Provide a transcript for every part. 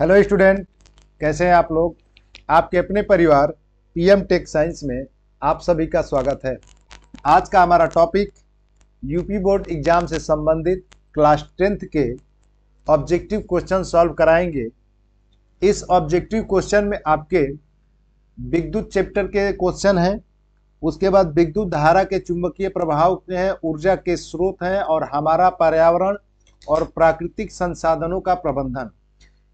hello student कैसे हैं आप लोग आपके अपने परिवार पीएम टेक साइंस में आप सभी का स्वागत है आज का हमारा टॉपिक यूपी बोर्ड एग्जाम से संबंधित क्लास टेंथ के ऑब्जेक्टिव क्वेश्चन सॉल्व कराएंगे इस ऑब्जेक्टिव क्वेश्चन में आपके विद्युत चैप्टर के क्वेश्चन हैं उसके बाद विद्युत धारा के चुंबकीय प्रभाव हैं ऊर्जा के स्रोत हैं और हमारा पर्यावरण और प्राकृतिक संसाधनों का प्रबंधन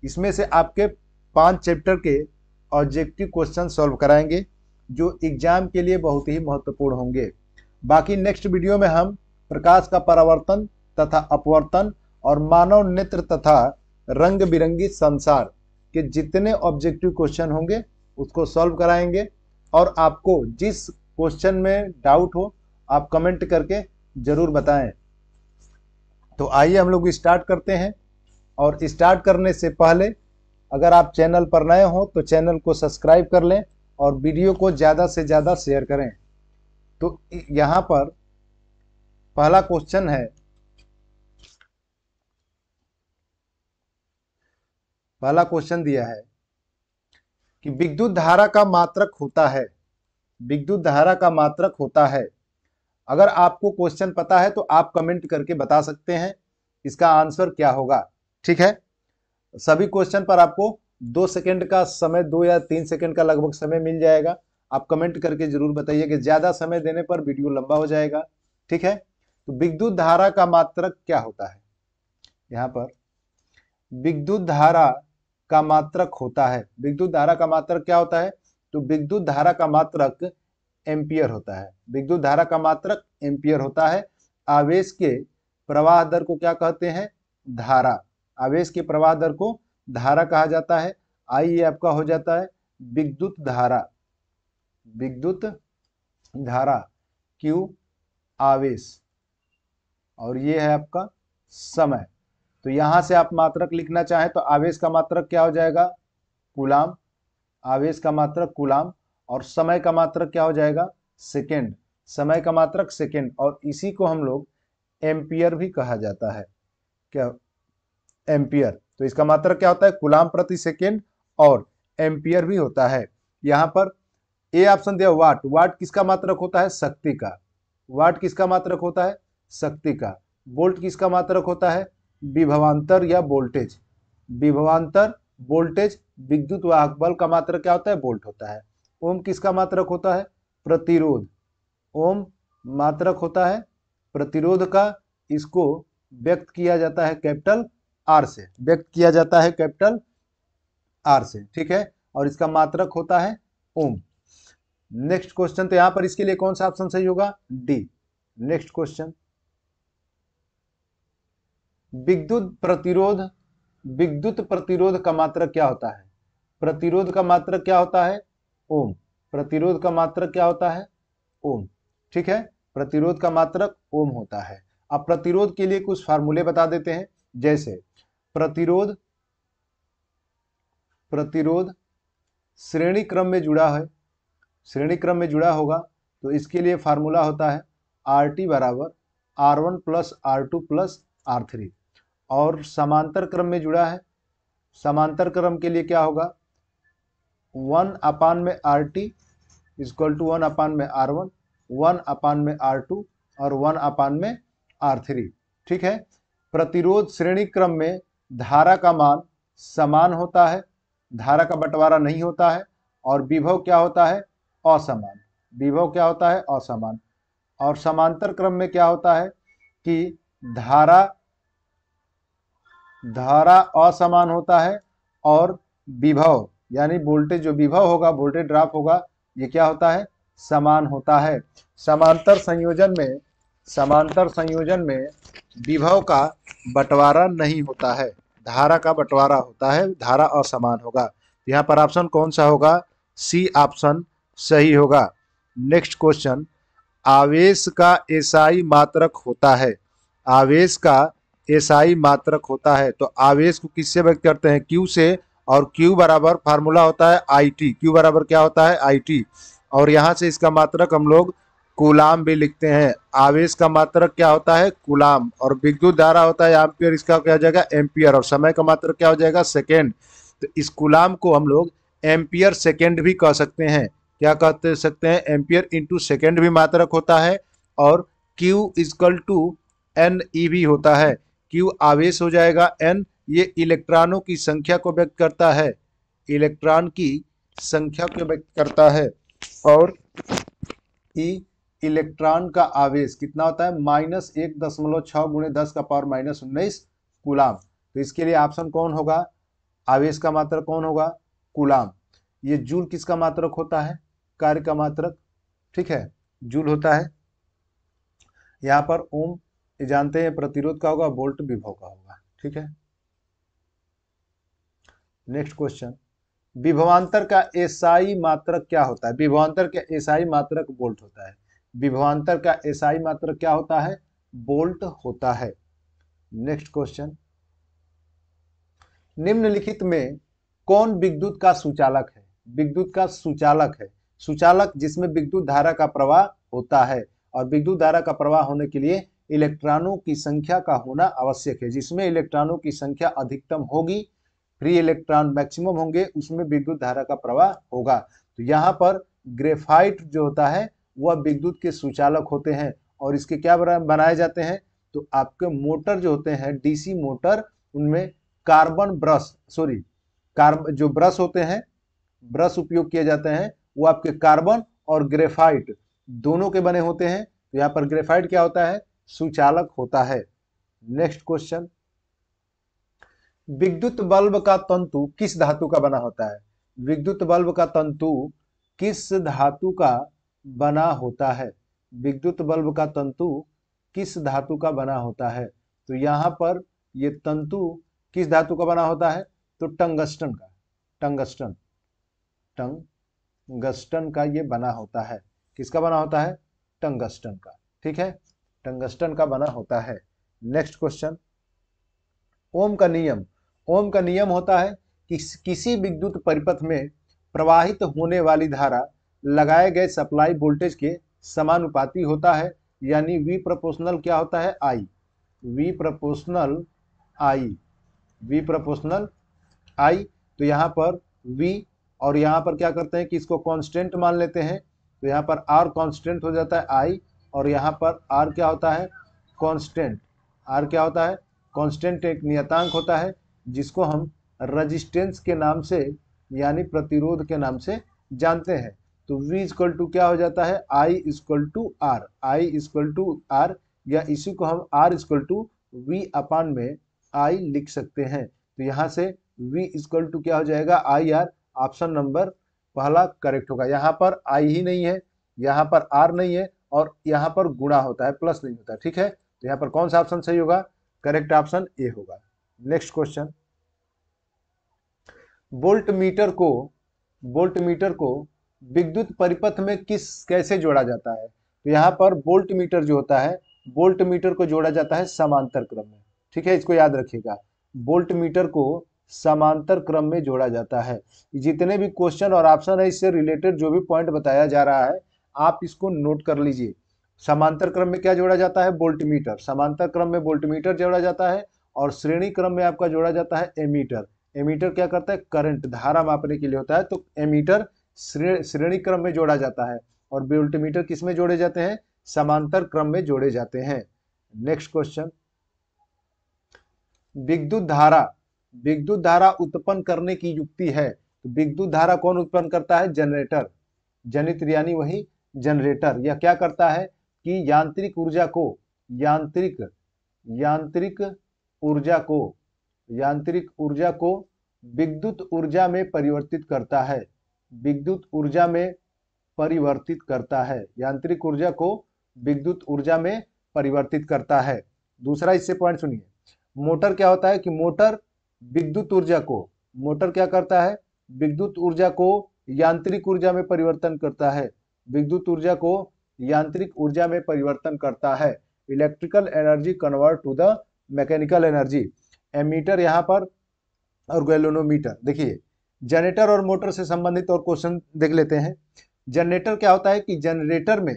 इसमें से आपके पांच चैप्टर के ऑब्जेक्टिव क्वेश्चन सॉल्व कराएंगे जो एग्जाम के लिए बहुत ही महत्वपूर्ण होंगे बाकी नेक्स्ट वीडियो में हम प्रकाश का परावर्तन तथा अपवर्तन और मानव नेत्र तथा रंग बिरंगी संसार के जितने ऑब्जेक्टिव क्वेश्चन होंगे उसको सॉल्व कराएंगे और आपको जिस क्वेश्चन में डाउट हो आप कमेंट करके जरूर बताएं तो आइए हम लोग स्टार्ट करते हैं और स्टार्ट करने से पहले अगर आप चैनल पर नए हो तो चैनल को सब्सक्राइब कर लें और वीडियो को ज़्यादा से ज़्यादा शेयर करें तो यहाँ पर पहला क्वेश्चन है पहला क्वेश्चन दिया है कि विद्युत धारा का मात्रक होता है विद्युत धारा का मात्रक होता है अगर आपको क्वेश्चन पता है तो आप कमेंट करके बता सकते हैं इसका आंसर क्या होगा ठीक है सभी क्वेश्चन पर आपको दो सेकंड का समय दो या तीन सेकंड का लगभग समय मिल जाएगा आप कमेंट करके जरूर बताइए कि ज्यादा समय देने पर वीडियो लंबा हो जाएगा ठीक है तो विद्युत धारा का मात्रक क्या होता है यहां पर विद्युत धारा का मात्रक होता है विद्युत धारा का मात्रक क्या होता है तो विद्युत धारा का मात्रक एम्पियर होता है विद्युत धारा का मात्रक एम्पियर होता है आवेश के प्रवाह दर को क्या कहते हैं धारा आवेश के प्रवाह दर को धारा कहा जाता है आई ये आपका हो जाता है विद्युत धारा विद्युत धारा क्यू आवेश और ये है आपका समय तो यहां से आप मात्रक लिखना चाहें तो आवेश का मात्रक क्या हो जाएगा कुलाम आवेश का मात्रक कुलाम और समय का मात्रक क्या हो जाएगा सेकेंड समय का मात्रक सेकेंड और इसी को हम लोग एम्पियर भी कहा जाता है क्या एम्पियर तो इसका मात्रक मतलब क्या होता है गुलाम प्रति सेकेंड और एम्पियर भी होता है यहां पर ए ऑप्शन दिया वाट वाट किसका मात्रक होता है शक्ति का वाट किसका मात्रक होता है शक्ति का वोल्ट किसका मात्रक होता है विभवांतर या वोल्टेज विभवांतर वोल्टेज विद्युत वाहक बल का मात्रक क्या होता है वोल्ट होता है ओम किसका मात्रक होता है प्रतिरोध ओम मात्रक होता है प्रतिरोध का इसको व्यक्त किया जाता है कैपिटल आर से व्यक्त किया जाता है कैपिटल आर से ठीक है और इसका मात्रक होता है ओम नेक्स्ट क्वेश्चन तो यहां पर इसके लिए कौन सा ऑप्शन सही होगा डी नेक्स्ट क्वेश्चन विद्युत प्रतिरोध विद्युत प्रतिरोध का मात्रक क्या होता है प्रतिरोध का मात्रक क्या होता है ओम प्रतिरोध का मात्रक क्या होता है ओम ठीक है प्रतिरोध का मात्रक ओम होता है अब प्रतिरोध के लिए कुछ फार्मूले बता देते हैं जैसे प्रतिरोध प्रतिरोध श्रेणी क्रम में जुड़ा है श्रेणी क्रम में जुड़ा होगा तो इसके लिए फार्मूला होता है आर टी बराबर R one plus R two plus R three और समांतर क्रम में जुड़ा है समांतर क्रम के लिए क्या होगा वन अपान में R T equal to one upon में आर वन वन अपान में आर टू और वन अपान में आर थ्री ठीक है प्रतिरोध श्रेणी क्रम में धारा का मान समान होता है धारा का बंटवारा नहीं होता है और विभव क्या होता है असमान विभव क्या होता है असमान और समांतर क्रम में क्या होता है कि धारा धारा असमान होता है और विभव यानी वोल्टेज जो विभव होगा वोल्टेज ड्रॉप होगा ये क्या होता है समान होता है समांतर संयोजन में समांतर संयोजन में विभव का बंटवारा नहीं होता है धारा का बंटवारा होता है धारा असमान होगा यहाँ पर ऑप्शन कौन सा होगा सी ऑप्शन सही होगा नेक्स्ट क्वेश्चन आवेश का एसआई मात्रक होता है आवेश का एसआई मात्रक होता है तो आवेश को किससे व्यक्त करते हैं क्यू से और क्यू बराबर फार्मूला होता है आई टी क्यू बराबर क्या होता है आई टी और यहाँ से इसका मात्रक हम लोग कुलाम भी लिखते हैं आवेश का मात्रक क्या होता है कुलाम और विद्युत धारा होता है एम्पियर इसका क्या हो जाएगा एम्पियर और समय का मात्रक क्या हो जाएगा सेकेंड तो इस कुलाम को हम लोग एम्पियर सेकेंड भी कह सकते हैं क्या कहते सकते हैं एम्पियर इंटू सेकेंड भी मात्रक होता है और Q equal to N E भी होता है क्यू आवेश हो जाएगा एन ये इलेक्ट्रॉनों की संख्या को व्यक्त करता है इलेक्ट्रॉन की संख्या को व्यक्त करता है और ई e इलेक्ट्रॉन का आवेश कितना होता है माइनस एक दशमलव छः गुणे दस का पावर माइनस उन्नीस गुलाम तो इसके लिए ऑप्शन कौन होगा आवेश का मात्रक कौन होगा गुलाम ये जूल किसका मात्रक होता है कार्य का मात्रक ठीक है जूल होता है यहाँ पर ओम जानते हैं प्रतिरोध का होगा वोल्ट विभव का होगा ठीक है नेक्स्ट क्वेश्चन विभवांतर का एसआई मात्रक क्या होता है विभवांतर का एसआई मात्रक वोल्ट होता है विभवांतर का एसआई मात्र क्या होता है बोल्ट होता है नेक्स्ट क्वेश्चन निम्नलिखित में कौन विद्युत का सुचालक है विद्युत का सुचालक है सुचालक जिसमें विद्युत धारा का प्रवाह होता है और विद्युत धारा का प्रवाह होने के लिए इलेक्ट्रॉनों की संख्या का होना आवश्यक है जिसमें इलेक्ट्रॉनों की संख्या अधिकतम होगी फ्री इलेक्ट्रॉन मैक्सिमम होंगे उसमें विद्युत धारा का प्रवाह होगा तो यहां पर ग्रेफाइट जो होता है वह विद्युत के सुचालक होते हैं और इसके क्या बनाए जाते हैं तो आपके मोटर जो होते हैं डीसी मोटर उनमें कार्बन ब्रश सॉरी कार्ब जो ब्रश होते हैं ब्रश उपयोग किए जाते हैं वो आपके कार्बन और ग्रेफाइट दोनों के बने होते हैं तो यहाँ पर ग्रेफाइट क्या होता है सुचालक होता है नेक्स्ट क्वेश्चन विद्युत बल्ब का तंतु किस धातु का बना होता है विद्युत बल्ब का तंतु किस धातु का बना होता है विद्युत बल्ब का तंतु किस धातु का बना होता है तो यहां पर यह तंतु किस धातु का बना होता है तो टंगस्टन का टंगस्टन टंगस्टन का यह बना होता है किसका बना होता है टंगस्टन का ठीक है टंगस्टन का बना होता है नेक्स्ट क्वेश्चन ओम का नियम ओम का नियम होता है कि किसी विद्युत परिपथ में प्रवाहित होने वाली धारा लगाए गए सप्लाई वोल्टेज के समानुपाती होता है यानी वी प्रोपोर्शनल क्या होता है I V proportional I V proportional I तो यहाँ पर वी और यहाँ पर क्या करते हैं कि इसको कांस्टेंट मान लेते हैं तो यहाँ पर आर कांस्टेंट हो जाता है आई और यहाँ पर आर क्या होता है कांस्टेंट आर क्या होता है कांस्टेंट एक नियतांक होता है जिसको हम रजिस्टेंस के नाम से यानी प्रतिरोध के नाम से जानते हैं तो v इजक्वल टू क्या हो जाता है i equal to R I equal to R या इसी को हम r equal to V upon में i लिख सकते हैं तो यहाँ से v इजक्वल टू क्या हो जाएगा आई आर ऑप्शन नंबर पहला करेक्ट होगा यहाँ पर i ही नहीं है यहाँ पर r नहीं है और यहाँ पर गुणा होता है प्लस नहीं होता ठीक है तो यहाँ पर कौन सा ऑप्शन सही होगा करेक्ट ऑप्शन ए होगा नेक्स्ट क्वेश्चन बोल्ट मीटर को बोल्ट मीटर को विद्युत परिपथ में किस कैसे जोड़ा जाता है तो यहाँ पर बोल्ट मीटर जो होता है बोल्ट मीटर को जोड़ा जाता है समांतर क्रम में ठीक है इसको याद रखिएगा बोल्ट मीटर को समांतर क्रम में जोड़ा जाता है जितने भी क्वेश्चन और ऑप्शन है इससे रिलेटेड जो भी पॉइंट बताया जा रहा है आप इसको नोट कर लीजिए समांतर क्रम में क्या जोड़ा जाता है बोल्ट मीटर समांतर क्रम में बोल्ट मीटर जोड़ा जाता है और श्रेणी क्रम में आपका जोड़ा जाता है एमीटर एमीटर क्या करता है करंट धारा मापने के लिए होता है तो एमीटर श्रेणी क्रम में जोड़ा जाता है और ब्यूल्टीमीटर किस में जोड़े जाते हैं समांतर क्रम में जोड़े जाते हैं नेक्स्ट क्वेश्चन विद्युत धारा विद्युत धारा उत्पन्न करने की युक्ति है तो विद्युत धारा कौन उत्पन्न करता है जनरेटर जनित यानी वही जनरेटर यह क्या करता है कि यांत्रिक ऊर्जा को यांत्रिक यांत्रिक ऊर्जा को यांत्रिक ऊर्जा को विद्युत ऊर्जा में परिवर्तित करता है विद्युत ऊर्जा में परिवर्तित करता है यांत्रिक ऊर्जा को विद्युत ऊर्जा में परिवर्तित करता है दूसरा इससे पॉइंट सुनिए मोटर क्या होता है कि मोटर विद्युत ऊर्जा को मोटर क्या करता है विद्युत ऊर्जा को यांत्रिक ऊर्जा में परिवर्तन करता है विद्युत ऊर्जा को यांत्रिक ऊर्जा में परिवर्तन करता है electrical energy convert to the mechanical energy ammeter यहाँ पर और गैलोनोमीटर देखिए जनरेटर और मोटर से संबंधित और क्वेश्चन देख लेते हैं जनरेटर क्या होता है कि जनरेटर में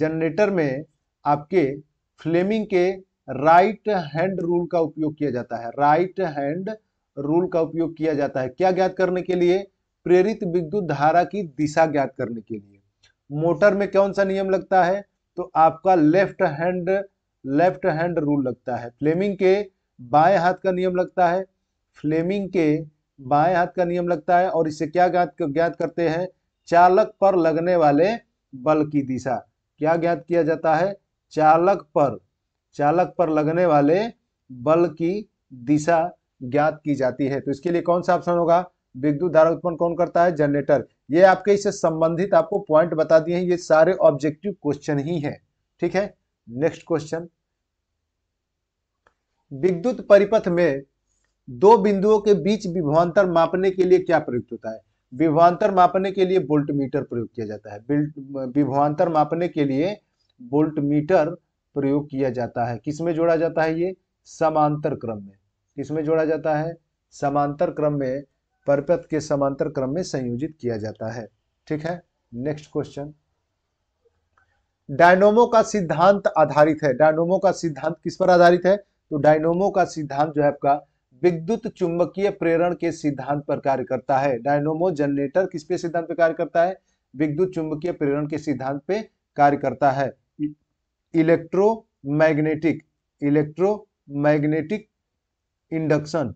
जनरेटर में आपके फ्लेमिंग के राइट हैंड रूल का उपयोग किया जाता है राइट हैंड रूल का उपयोग किया जाता है क्या ज्ञात करने के लिए प्रेरित विद्युत धारा की दिशा ज्ञात करने के लिए मोटर में कौन सा नियम लगता है तो आपका left hand left hand rule लगता है फ्लेमिंग के बाएं हाथ का नियम लगता है फ्लेमिंग के बाएं हाथ का नियम लगता है और इससे क्या ज्ञात ज्ञात करते हैं चालक पर लगने वाले बल की दिशा क्या ज्ञात किया जाता है चालक पर चालक पर लगने वाले बल की दिशा ज्ञात की जाती है तो इसके लिए कौन सा ऑप्शन होगा विद्युत धारा उत्पन्न कौन करता है जनरेटर ये आपके इससे संबंधित आपको पॉइंट बता दिए हैं ये सारे ऑब्जेक्टिव क्वेश्चन ही है ठीक है नेक्स्ट क्वेश्चन विद्युत परिपथ में दो बिंदुओं के बीच विभवान्तर मापने के लिए क्या प्रयुक्त होता है विभवान्तर मापने के लिए बोल्ट मीटर प्रयोग किया जाता है विभवान्तर मापने के लिए बोल्ट मीटर प्रयोग किया जाता है किसमें जोड़ा जाता है ये समांतर क्रम में किसमें जोड़ा जाता है समांतर क्रम में परपथ के समांतर क्रम में संयोजित किया जाता है ठीक है नेक्स्ट क्वेश्चन डायनोमो का सिद्धांत आधारित है डायनोमो का सिद्धांत किस पर आधारित है तो डायनोमो का सिद्धांत जो है आपका विद्युत चुंबकीय प्रेरण के सिद्धांत पर कार्य करता है डायनोमो जनरेटर किस पे सिद्धांत पर कार्य करता है विद्युत चुंबकीय प्रेरण के सिद्धांत पे कार्य करता है electromagnetic electromagnetic induction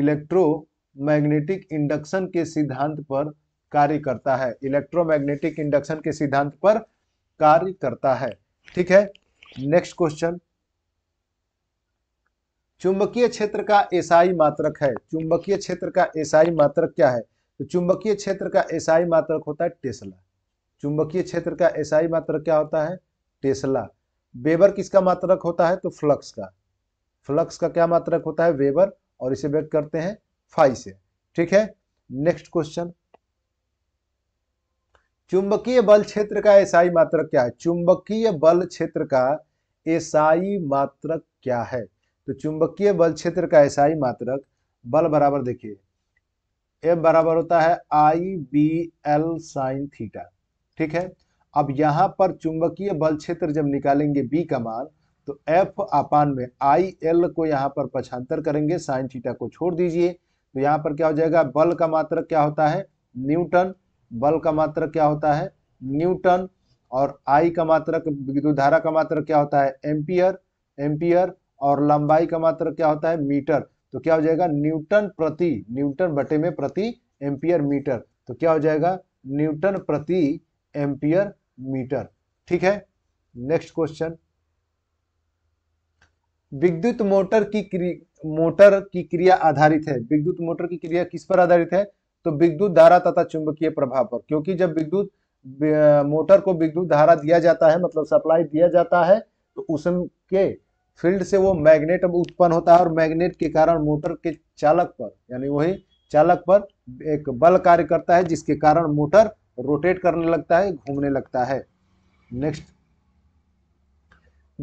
electromagnetic induction के सिद्धांत पर कार्य करता है इलेक्ट्रोमैग्नेटिक इंडक्शन के सिद्धांत पर कार्य करता है ठीक है नेक्स्ट क्वेश्चन चुंबकीय क्षेत्र का एसआई मात्रक है चुंबकीय क्षेत्र का एसआई मात्रक क्या है तो चुंबकीय क्षेत्र का एसआई मात्रक होता है टेस्ला चुंबकीय क्षेत्र का एसआई मात्रक क्या होता है टेस्ला वेबर किसका मात्रक होता है तो फ्लक्स का फ्लक्स का क्या मात्रक होता है वेबर और इसे व्यक्त करते हैं फाइव से ठीक है नेक्स्ट क्वेश्चन चुंबकीय बल क्षेत्र का एसआई मात्रक क्या है चुंबकीय बल क्षेत्र का एसआई मात्रक क्या है तो चुंबकीय बल क्षेत्र का ऐसा ही मात्रक बल बराबर देखिए एफ बराबर होता है I B L sine theta ठीक है अब यहां पर चुंबकीय बल क्षेत्र जब निकालेंगे बी का मान तो एफ अपान में आई एल को यहां पर पछांतर करेंगे साइन थीटा को छोड़ दीजिए तो यहां पर क्या हो जाएगा बल का मात्र क्या होता है न्यूटन बल का मात्र क्या होता है न्यूटन और आई का मात्रक विद्युत धारा का मात्र क्या होता है एम्पियर एम्पियर और लंबाई का मात्र मतलब क्या होता है मीटर तो क्या हो जाएगा न्यूटन प्रति न्यूटन बटे में प्रति एम्पियर मीटर तो क्या हो जाएगा न्यूटन प्रति एम्पियर मीटर ठीक है नेक्स्ट क्वेश्चन विद्युत मोटर की मोटर की क्रिया आधारित है विद्युत मोटर की क्रिया किस पर आधारित है तो विद्युत धारा तथा चुंबकीय प्रभाव पर क्योंकि जब विद्युत मोटर को विद्युत धारा दिया जाता है मतलब सप्लाई दिया जाता है तो उसके फील्ड से वो मैग्नेट उत्पन्न होता है और मैग्नेट के कारण मोटर के चालक पर यानी वही चालक पर एक बल कार्य करता है जिसके कारण मोटर रोटेट करने लगता है घूमने लगता है नेक्स्ट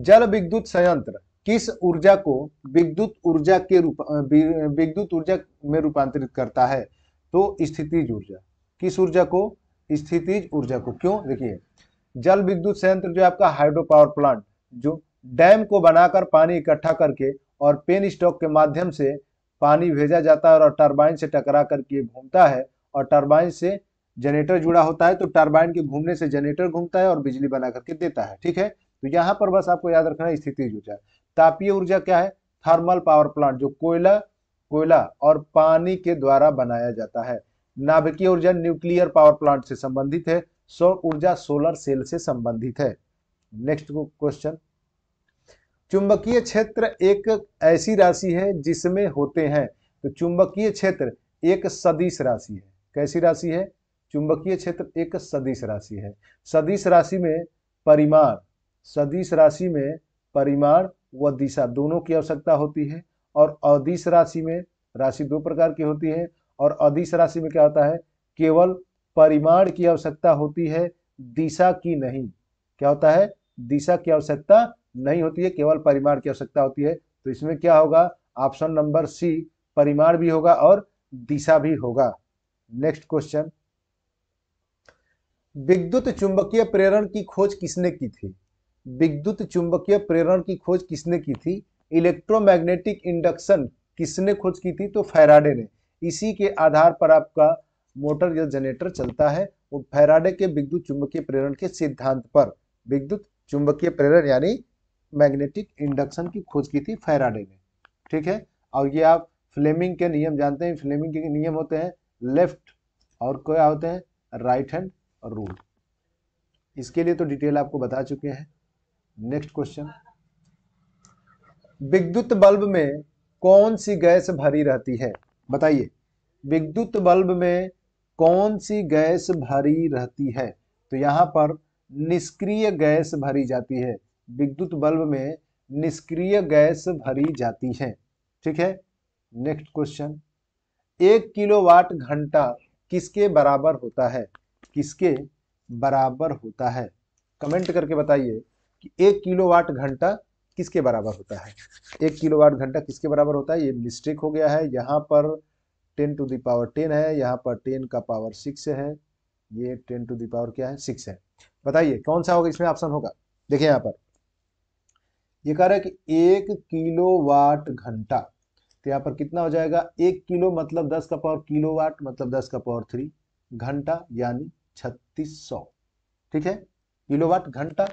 जल विद्युत संयंत्र किस ऊर्जा को विद्युत ऊर्जा के रूप विद्युत ऊर्जा में रूपांतरित करता है तो स्थितिज ऊर्जा किस ऊर्जा को स्थितिज ऊर्जा को क्यों देखिए जल विद्युत संयंत्र जो आपका हाइड्रो पावर प्लांट जो डैम को बनाकर पानी इकट्ठा करके और पेन स्टॉक के माध्यम से पानी भेजा जाता है और टरबाइन से टकरा करके घूमता है और टरबाइन से जनरेटर जुड़ा होता है तो टरबाइन के घूमने से जनरेटर घूमता है और बिजली बना करके देता है ठीक है तो यहाँ पर बस आपको याद रखना स्थिति ऊर्जा तापीय ऊर्जा क्या है थर्मल पावर प्लांट जो कोयला कोयला और पानी के द्वारा बनाया जाता है नाभिकीय ऊर्जा न्यूक्लियर पावर प्लांट से संबंधित है सौर ऊर्जा सोलर सेल से संबंधित है नेक्स्ट क्वेश्चन चुंबकीय क्षेत्र एक ऐसी राशि है जिसमें होते हैं तो चुंबकीय क्षेत्र एक सदिश राशि है कैसी राशि है चुंबकीय क्षेत्र एक सदिश राशि है सदिश राशि में परिमाण सदिश राशि में परिमाण व दिशा दोनों की आवश्यकता होती है और अदिश राशि में राशि दो प्रकार की होती है और अदिश राशि में क्या होता है केवल परिमाण की आवश्यकता होती है दिशा की नहीं क्या होता है दिशा की आवश्यकता नहीं होती है केवल परिमाण की आवश्यकता होती है तो इसमें क्या होगा ऑप्शन नंबर सी परिमाण भी होगा और दिशा भी होगा नेक्स्ट क्वेश्चन विद्युत चुंबकीय प्रेरण की खोज किसने की थी विद्युत चुंबकीय प्रेरण की खोज किसने की थी इलेक्ट्रोमैग्नेटिक इंडक्शन किसने खोज की थी तो फैराडे ने इसी के आधार पर आपका मोटर या जनरेटर चलता है वो फैराडे के विद्युत चुंबकीय प्रेरण के सिद्धांत पर विद्युत चुंबकीय प्रेरण यानी मैग्नेटिक इंडक्शन की खोज की थी फैराडे ने ठीक है और ये आप फ्लेमिंग के नियम जानते हैं फ्लेमिंग के नियम होते हैं लेफ्ट और क्या होते हैं राइट हैंड रूल इसके लिए तो डिटेल आपको बता चुके हैं नेक्स्ट क्वेश्चन विद्युत बल्ब में कौन सी गैस भरी रहती है बताइए विद्युत बल्ब में कौन सी गैस भरी रहती है तो यहां पर निष्क्रिय गैस भरी जाती है विद्युत बल्ब में निष्क्रिय गैस भरी जाती है ठीक है नेक्स्ट क्वेश्चन एक किलोवाट घंटा किसके बराबर होता है किसके बराबर होता है कमेंट करके बताइए कि एक किलोवाट घंटा किसके बराबर होता है एक किलोवाट घंटा किसके बराबर होता है ये मिस्टेक हो गया है यहाँ पर टेन टू दावर टेन है यहाँ पर टेन का पावर सिक्स है ये टेन टू दावर क्या है सिक्स है बताइए कौन सा होगा इसमें ऑप्शन होगा देखिए यहाँ पर ये कह रहा है कि एक किलो वाट घंटा तो यहाँ पर कितना हो जाएगा एक किलो मतलब दस का पावर किलो वाट मतलब दस का पावर थ्री घंटा यानी छत्तीस सौ ठीक है किलो वाट घंटा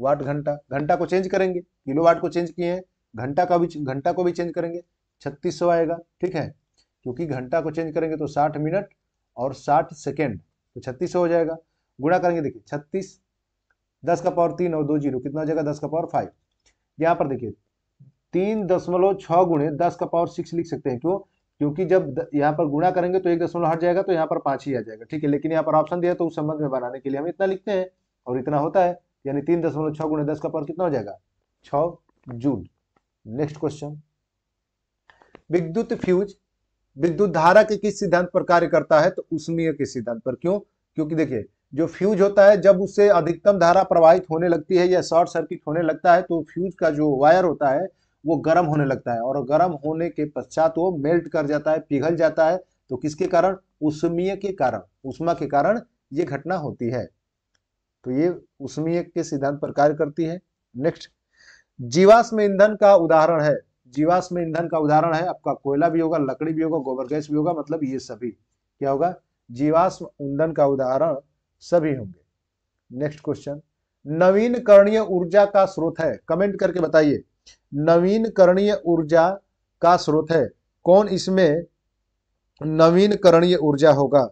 वाट घंटा घंटा को चेंज करेंगे किलो वाट को चेंज किए हैं घंटा का भी घंटा को भी चेंज करेंगे छत्तीस सौ आएगा ठीक है क्योंकि घंटा को चेंज करेंगे तो साठ मिनट और साठ सेकेंड तो छत्तीस हो जाएगा गुणा करेंगे देखिए छत्तीस दस का पावर तीन और दो जीरो कितना हो जाएगा दस का पावर फाइव यहाँ पर देखिए तीन दशमलव छह गुणे दस का पावर सिक्स लिख सकते हैं क्यों क्योंकि जब यहाँ पर गुणा करेंगे तो एक दशमलव हट जाएगा तो यहाँ पर पांच ही आ जाएगा ठीक है लेकिन यहाँ पर ऑप्शन दिया तो उस संबंध में बनाने के लिए हम इतना लिखते हैं और इतना होता है यानी तीन दशमलव छः गुणे दस का पावर कितना हो जाएगा छ जूल नेक्स्ट क्वेश्चन विद्युत फ्यूज विद्युत धारा के किस सिद्धांत पर कार्य करता है तो उसमें के सिद्धांत पर क्यों क्योंकि देखिए जो फ्यूज होता है जब उससे अधिकतम धारा प्रवाहित होने लगती है या शॉर्ट सर्किट होने लगता है तो फ्यूज का जो वायर होता है वो गर्म होने लगता है और गर्म होने के पश्चात वो मेल्ट कर जाता है पिघल जाता है तो किसके कारण उष्मीय के कारण उष्मा के कारण ये घटना होती है तो ये उष्मीय के सिद्धांत पर कार्य करती है नेक्स्ट जीवाश्म ईंधन का उदाहरण है जीवाश्म ईंधन का उदाहरण है आपका कोयला भी होगा लकड़ी भी होगा गोबर गैस भी होगा मतलब ये सभी क्या होगा जीवाश्म ईंधन का उदाहरण सभी होंगे नेक्स्ट क्वेश्चन नवीनकरणीय ऊर्जा का स्रोत है कमेंट करके बताइए नवीनकरणीय ऊर्जा का स्रोत है कौन इसमें नवीनकरणीय ऊर्जा होगा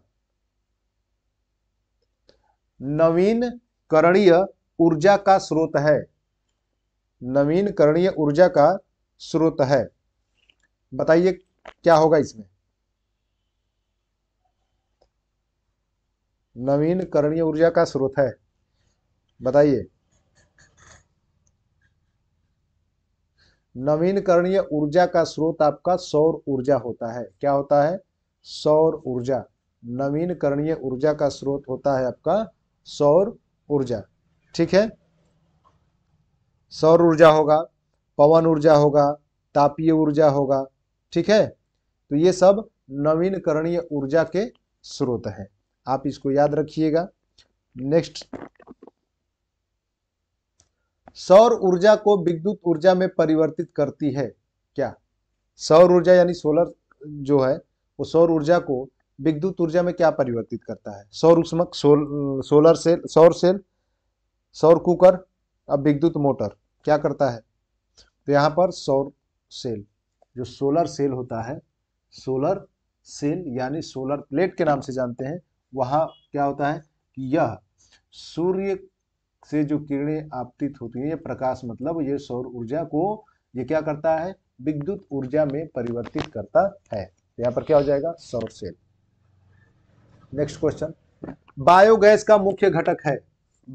नवीनकरणीय ऊर्जा का स्रोत है नवीनकरणीय ऊर्जा का स्रोत है बताइए क्या होगा इसमें नवीनकरणीय ऊर्जा का स्रोत है बताइए नवीनकरणीय ऊर्जा का स्रोत आपका सौर ऊर्जा होता है क्या होता है सौर ऊर्जा नवीनकरणीय ऊर्जा का स्रोत होता है आपका सौर ऊर्जा ठीक है सौर ऊर्जा होगा पवन ऊर्जा होगा तापीय ऊर्जा होगा ठीक है तो ये सब नवीनकरणीय ऊर्जा के स्रोत हैं आप इसको याद रखिएगा नेक्स्ट सौर ऊर्जा को विद्युत ऊर्जा में परिवर्तित करती है क्या सौर ऊर्जा यानी सोलर जो है वो सौर ऊर्जा को विद्युत ऊर्जा में क्या परिवर्तित करता है सौर उष्मक सोल, सोलर सेल सौर सेल सौर कुकर अब विद्युत मोटर क्या करता है तो यहां पर सौर सेल जो सोलर सेल होता है सोलर सेल यानी सोलर प्लेट के नाम से जानते हैं वहाँ क्या होता है कि यह सूर्य से जो किरणें आपतित होती हैं ये प्रकाश मतलब ये सौर ऊर्जा को ये क्या करता है विद्युत ऊर्जा में परिवर्तित करता है तो यहाँ पर क्या हो जाएगा सौर सेल नेक्स्ट क्वेश्चन बायोगैस का मुख्य घटक है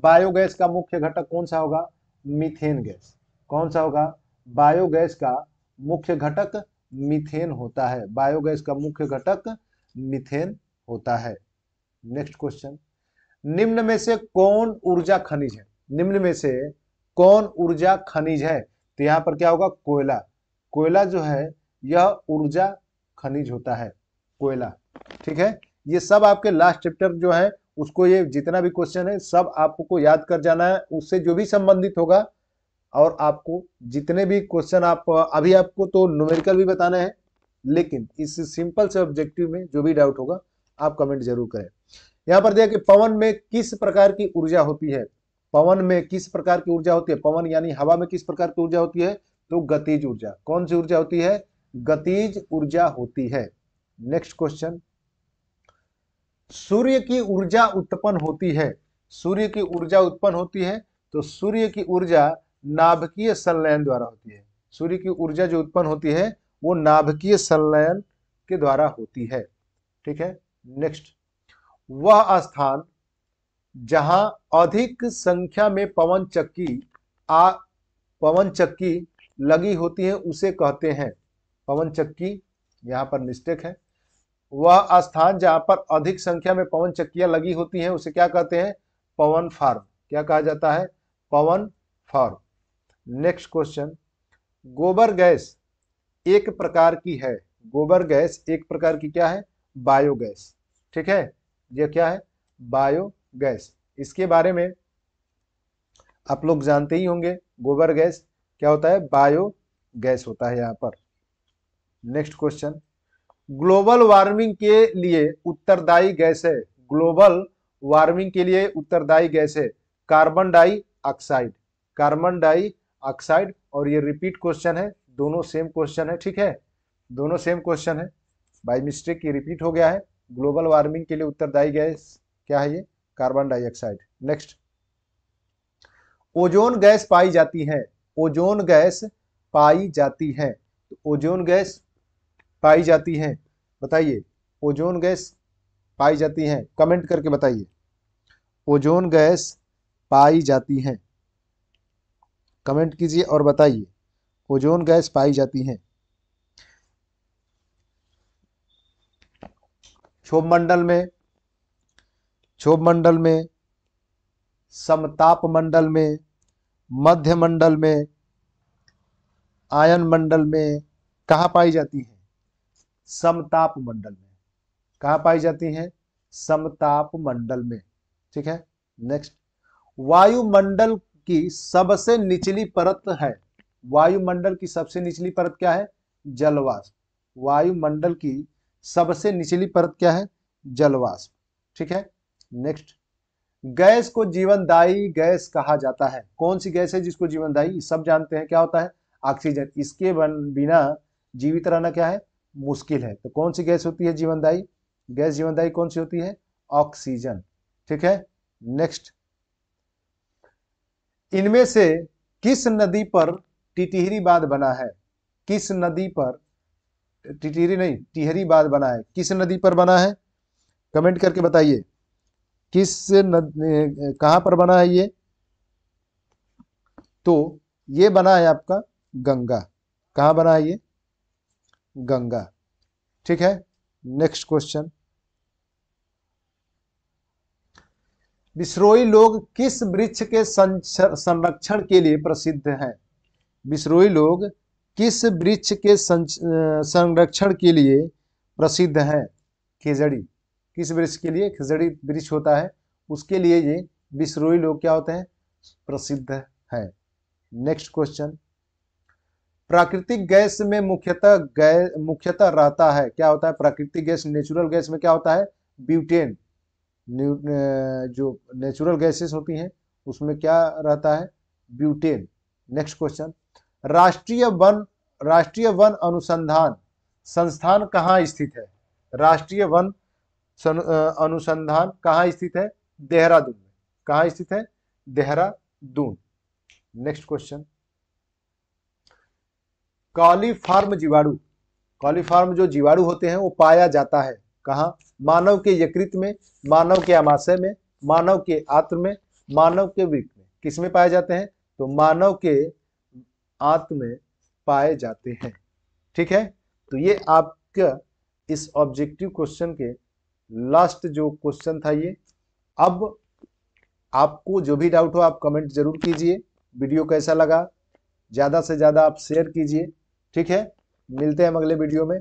बायोगैस का मुख्य घटक कौन सा होगा मिथेन गैस कौन सा होगा बायोगैस का मुख्य घटक मिथेन होता है बायोगैस का मुख्य घटक मिथेन होता है नेक्स्ट क्वेश्चन निम्न में से कौन ऊर्जा खनिज है निम्न में से कौन ऊर्जा खनिज है तो यहां पर क्या होगा कोयला कोयला जो है यह ऊर्जा खनिज होता है कोयला ठीक है ये सब आपके लास्ट चैप्टर जो है उसको ये जितना भी क्वेश्चन है सब आपको याद कर जाना है उससे जो भी संबंधित होगा और आपको जितने भी क्वेश्चन आप अभी आपको तो न्यूमेरिकल भी बताना है लेकिन इस सिंपल से ऑब्जेक्टिव में जो भी डाउट होगा आप कमेंट जरूर करें यहां पर देखिए पवन में किस प्रकार की ऊर्जा होती है पवन में किस प्रकार की ऊर्जा होती है पवन यानी हवा में किस प्रकार की ऊर्जा होती है तो गतिज ऊर्जा कौन सी ऊर्जा होती है गतिज ऊर्जा होती है नेक्स्ट क्वेश्चन सूर्य की ऊर्जा उत्पन्न होती है सूर्य की ऊर्जा उत्पन्न होती है तो सूर्य की ऊर्जा नाभकीय संलयन द्वारा होती है सूर्य की ऊर्जा जो उत्पन्न होती है वो नाभकीय संलयन के द्वारा होती है ठीक है नेक्स्ट वह स्थान जहां अधिक संख्या में पवन चक्की आ पवन चक्की लगी होती है उसे कहते हैं पवन चक्की यहां पर मिस्टेक है वह स्थान जहां पर अधिक संख्या में पवन चक्कियां लगी होती हैं उसे क्या कहते हैं पवन फार्म क्या कहा जाता है पवन फार्म नेक्स्ट क्वेश्चन गोबर गैस एक प्रकार की है गोबर गैस एक प्रकार की क्या है बायोगैस ठीक है ये क्या है बायोगैस इसके बारे में आप लोग जानते ही होंगे गोबर गैस क्या होता है बायो गैस होता है यहाँ पर नेक्स्ट क्वेश्चन ग्लोबल वार्मिंग के लिए उत्तरदायी गैस है ग्लोबल वार्मिंग के लिए उत्तरदायी गैस है carbon dioxide carbon dioxide और ये रिपीट क्वेश्चन है दोनों सेम क्वेश्चन है ठीक है दोनों सेम क्वेश्चन है बाई मिस्टेक ये रिपीट हो गया है ग्लोबल वार्मिंग के लिए उत्तरदायी गैस क्या है ये carbon dioxide next ozone gas पाई जाती है ओजोन गैस पाई जाती है तो ओजोन गैस पाई जाती है बताइए ओजोन गैस पाई जाती है कमेंट करके बताइए ओजोन गैस पाई जाती है कमेंट कीजिए और बताइए ओजोन गैस पाई जाती है क्षोभ मंडल में क्षोभ मंडल में समताप मंडल में मध्य मंडल में आयन मंडल में कहाँ पाई जाती है समताप मंडल में कहाँ पाई जाती है समताप मंडल में ठीक है नेक्स्ट वायुमंडल की सबसे निचली परत है वायुमंडल की सबसे निचली परत क्या है जलवाष्प वायुमंडल की सबसे निचली परत क्या है जलवाष्प ठीक है नेक्स्ट गैस को जीवनदायी गैस कहा जाता है कौन सी गैस है जिसको जीवनदायी सब जानते हैं क्या होता है ऑक्सीजन इसके बिना जीवित रहना क्या है मुश्किल है तो कौन सी गैस होती है जीवनदायी गैस जीवनदायी कौन सी होती है ऑक्सीजन ठीक है नेक्स्ट इनमें से किस नदी पर टिटिहरी बांध बना है किस नदी पर टिटीरी नहीं टिहरी बांध बना है किस नदी पर बना है कमेंट करके बताइए किस नद पर बना है ये तो ये बना है आपका गंगा कहां बना है ये गंगा ठीक है नेक्स्ट क्वेश्चन बिश्रोई लोग किस वृक्ष के संरक्षण के लिए प्रसिद्ध हैं बिश्रोई लोग किस वृक्ष के संरक्षण के लिए प्रसिद्ध है खेजड़ी किस वृक्ष के लिए खिजड़ी वृक्ष होता है उसके लिए ये विश्रोही लोग क्या होते हैं प्रसिद्ध है नेक्स्ट क्वेश्चन प्राकृतिक गैस में मुख्यतः गैस मुख्यतः रहता है क्या होता है प्राकृतिक गैस नेचुरल गैस में क्या होता है ब्यूटेन जो नेचुरल गैसेस होती हैं उसमें क्या रहता है ब्यूटेन नेक्स्ट क्वेश्चन राष्ट्रीय वन राष्ट्रीय वन अनुसंधान संस्थान कहाँ स्थित है राष्ट्रीय वन अनुसंधान कहाँ स्थित है देहरादून में कहाँ स्थित है देहरादून नेक्स्ट क्वेश्चन कॉलीफार्म जीवाणु कॉलीफार्म जो जीवाणु होते हैं वो पाया जाता है कहा मानव के यकृत में मानव के आमाशय में मानव के आत्र में मानव के वृक्ष में किसमें पाए जाते हैं तो मानव के आत्म में पाए जाते हैं ठीक है तो ये आपका इस ऑब्जेक्टिव क्वेश्चन के लास्ट जो क्वेश्चन था ये अब आपको जो भी डाउट हो आप कमेंट जरूर कीजिए वीडियो कैसा लगा ज़्यादा से ज़्यादा आप शेयर कीजिए ठीक है मिलते हैं हम अगले वीडियो में